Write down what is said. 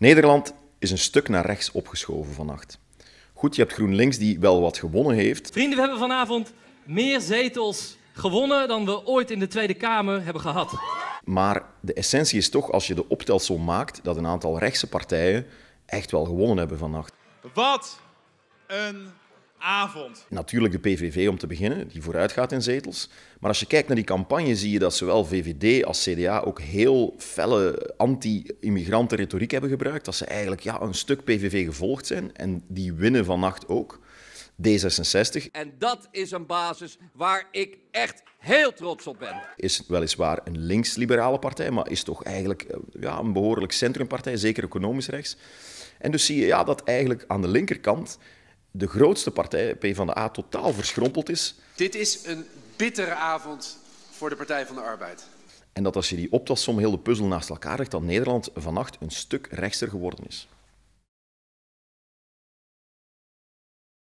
Nederland is een stuk naar rechts opgeschoven vannacht. Goed, je hebt GroenLinks die wel wat gewonnen heeft. Vrienden, we hebben vanavond meer zetels gewonnen dan we ooit in de Tweede Kamer hebben gehad. Maar de essentie is toch, als je de optelsom maakt, dat een aantal rechtse partijen echt wel gewonnen hebben vannacht. Wat een avond. Natuurlijk de PVV om te beginnen, die vooruit gaat in zetels. Maar als je kijkt naar die campagne, zie je dat zowel VVD als CDA ook heel felle anti-immigranten retoriek hebben gebruikt. Dat ze eigenlijk ja, een stuk PVV gevolgd zijn en die winnen vannacht ook. D66. En dat is een basis waar ik echt heel trots op ben. Is weliswaar een links-liberale partij, maar is toch eigenlijk eh, ja, een behoorlijk centrumpartij, zeker economisch rechts. En dus zie je ja, dat eigenlijk aan de linkerkant de grootste partij, P van de A, totaal verschrompeld is. Dit is een bittere avond voor de Partij van de Arbeid. En dat als je die optelsom heel de puzzel naast elkaar legt, dat Nederland vannacht een stuk rechtser geworden is.